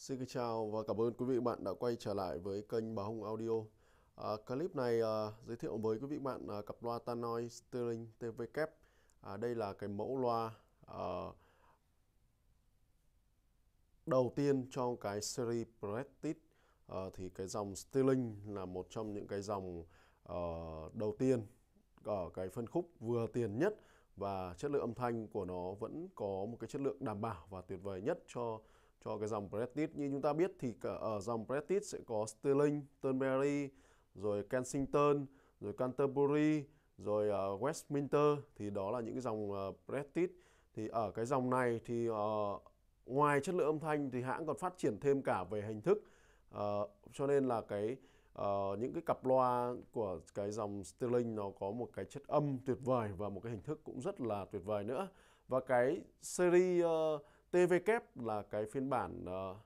Xin kính chào và cảm ơn quý vị bạn đã quay trở lại với kênh Báo Hùng Audio. À, clip này à, giới thiệu với quý vị bạn à, cặp loa Tannoy Sterling TVK. À, đây là cái mẫu loa à, đầu tiên trong cái series Prestige. À, thì cái dòng Sterling là một trong những cái dòng à, đầu tiên ở cái phân khúc vừa tiền nhất và chất lượng âm thanh của nó vẫn có một cái chất lượng đảm bảo và tuyệt vời nhất cho cho cái dòng Prestige như chúng ta biết thì cả ở dòng Prestige sẽ có Stirling, Turnberry, rồi Kensington, rồi Canterbury, rồi uh, Westminster thì đó là những cái dòng uh, ờ, Prestige thì ở cái dòng này thì uh, ngoài chất lượng âm thanh thì hãng còn phát triển thêm cả về hình thức uh, cho nên là cái uh, những cái cặp loa của cái dòng Stirling nó có một cái chất âm tuyệt vời và một cái hình thức cũng rất là tuyệt vời nữa và cái series uh, TVK là cái phiên bản uh,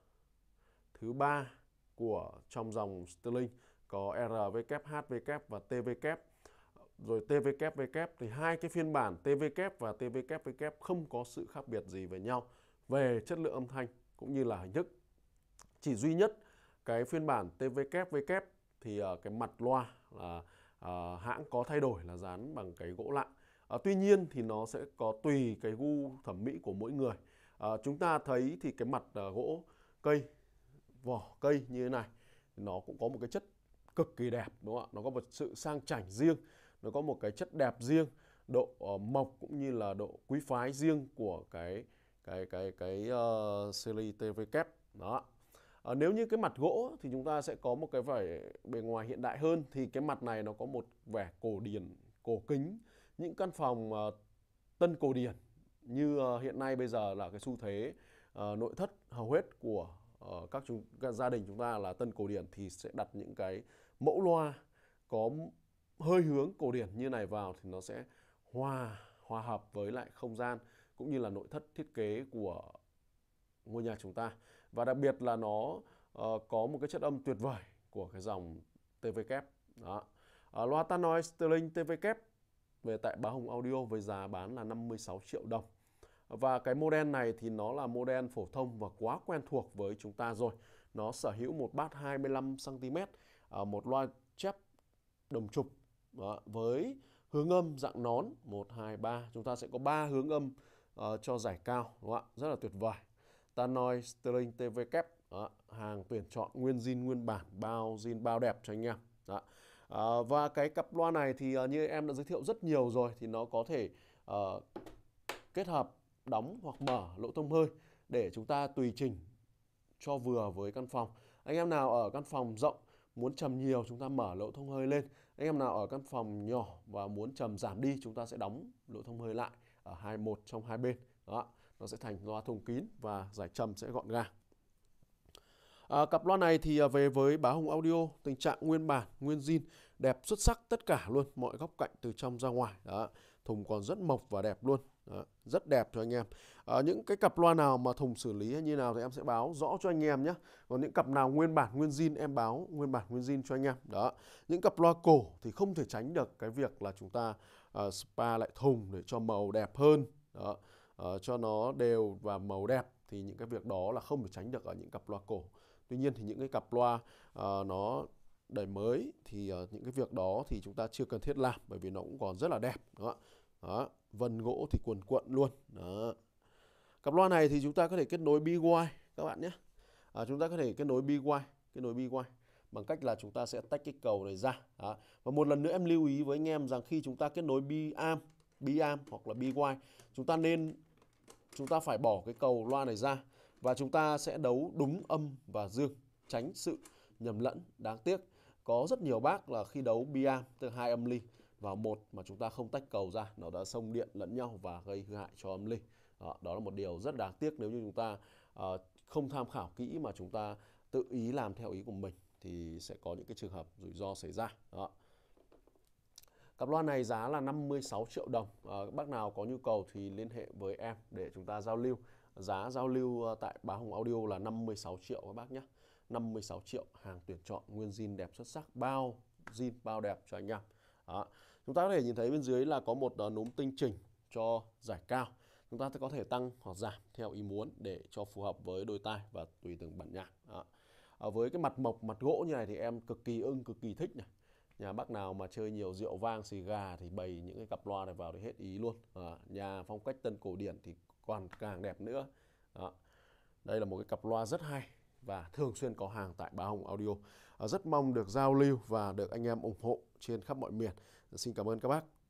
thứ ba của trong dòng Sterling có RVK, HVK và TVK. Rồi TVKVK thì hai cái phiên bản TVK và TVKVK không có sự khác biệt gì với nhau về chất lượng âm thanh cũng như là hình thức. Chỉ duy nhất cái phiên bản TVKVK thì uh, cái mặt loa là uh, hãng có thay đổi là dán bằng cái gỗ lạng. Uh, tuy nhiên thì nó sẽ có tùy cái gu thẩm mỹ của mỗi người à, chúng ta thấy thì cái mặt à, gỗ cây vỏ cây như thế này nó cũng có một cái chất cực kỳ đẹp đúng không ạ nó có một sự sang chảnh riêng nó có một cái chất đẹp riêng độ uh, mộc cũng như là độ quý phái riêng của cái cái cái cái uh, series TV kép đó à, nếu như cái mặt gỗ thì chúng ta sẽ có một cái vẻ bề ngoài hiện đại hơn thì cái mặt này nó có một vẻ cổ điển cổ kính những căn phòng uh, tân cổ điển như ờ, hiện nay bây giờ là cái xu thế ờ, nội thất hầu hết của ờ, các, chúng, các gia đình chúng ta là tân cổ điển thì sẽ đặt những cái mẫu loa có hơi hướng cổ điển như này vào thì nó sẽ hòa hòa hợp với lại không gian cũng như là nội thất thiết kế của ngôi nhà chúng ta và đặc biệt là nó uh, có một cái chất âm tuyệt vời của cái dòng TVK đó uh, loa Tannoy Sterling TVK về tại Bá Hùng Audio với giá bán là 56 triệu đồng và cái model này thì nó là model phổ thông và quá quen thuộc với chúng ta rồi. Nó sở hữu một bát 25cm, à, một loa chép đồng trục với hướng âm dạng nón 1, 2, 3. Chúng ta sẽ có 3 hướng âm ờ, cho giải cao. Đúng không? Rất là tuyệt vời. Tannoy Sterling TV kép. hàng tuyển chọn nguyên zin nguyên bản, bao zin bao đẹp cho anh em. Đó. À, và cái cặp loa này thì uh, như em đã giới thiệu rất nhiều rồi thì nó có thể uh, kết hợp đóng hoặc mở lỗ thông hơi để chúng ta tùy chỉnh cho vừa với căn phòng. Anh em nào ở căn phòng rộng muốn trầm nhiều chúng ta mở lỗ thông hơi lên. Anh em nào ở căn phòng nhỏ và muốn trầm giảm đi chúng ta sẽ đóng lỗ thông hơi lại ở hai một trong hai bên. Đó, nó sẽ thành loa thùng kín và giải trầm sẽ gọn gàng. À, cặp loa này thì à, về với bá hùng audio tình trạng nguyên bản, nguyên zin, đẹp xuất sắc tất cả luôn, mọi góc cạnh từ trong ra ngoài. Đó, thùng còn rất mộc và đẹp luôn. Đó, rất đẹp cho anh em à, những cái cặp loa nào mà thùng xử lý như nào thì em sẽ báo rõ cho anh em nhé còn những cặp nào nguyên bản nguyên zin em báo nguyên bản nguyên zin cho anh em đó những cặp loa cổ thì không thể tránh được cái việc là chúng ta uh, spa lại thùng để cho màu đẹp hơn đó uh, cho nó đều và màu đẹp thì những cái việc đó là không thể tránh được ở những cặp loa cổ tuy nhiên thì những cái cặp loa uh, nó đời mới thì uh, những cái việc đó thì chúng ta chưa cần thiết làm bởi vì nó cũng còn rất là đẹp đó, đó vân gỗ thì cuồn cuộn luôn đó cặp loa này thì chúng ta có thể kết nối bi BY các bạn nhé à, chúng ta có thể kết nối bi BY kết nối bi BY bằng cách là chúng ta sẽ tách cái cầu này ra đó. và một lần nữa em lưu ý với anh em rằng khi chúng ta kết nối bi am bi am hoặc là bi BY chúng ta nên chúng ta phải bỏ cái cầu loa này ra và chúng ta sẽ đấu đúng âm và dương tránh sự nhầm lẫn đáng tiếc có rất nhiều bác là khi đấu bi am từ hai âm ly và một mà chúng ta không tách cầu ra nó đã xông điện lẫn nhau và gây hư hại cho âm linh đó, đó là một điều rất đáng tiếc nếu như chúng ta uh, không tham khảo kỹ mà chúng ta tự ý làm theo ý của mình thì sẽ có những cái trường hợp rủi ro xảy ra đó. Cặp loa này giá là 56 triệu đồng. À, bác nào có nhu cầu thì liên hệ với em để chúng ta giao lưu. Giá giao lưu ờ, tại báo Hồng Audio là 56 triệu các bác nhé. 56 triệu hàng tuyển chọn nguyên zin đẹp xuất sắc, bao zin bao đẹp cho anh em. Đó. Chúng ta có thể nhìn thấy bên dưới là có một ờ, núm tinh chỉnh cho giải cao. Chúng ta sẽ có thể tăng hoặc giảm theo ý muốn để cho phù hợp với đôi tai và tùy từng bản nhạc. Đó. À, với cái mặt mộc, mặt gỗ như này thì em cực kỳ ưng, cực kỳ thích này. Nhà bác nào mà chơi nhiều rượu vang, xì gà thì bày những cái cặp loa này vào thì hết ý luôn. À, nhà phong cách tân cổ điển thì còn càng đẹp nữa. Đó. Đây là một cái cặp loa rất hay và thường xuyên có hàng tại Bá Hồng Audio. À, rất mong được giao lưu và được anh em ủng hộ trên khắp mọi miền. Xin cảm ơn các bác.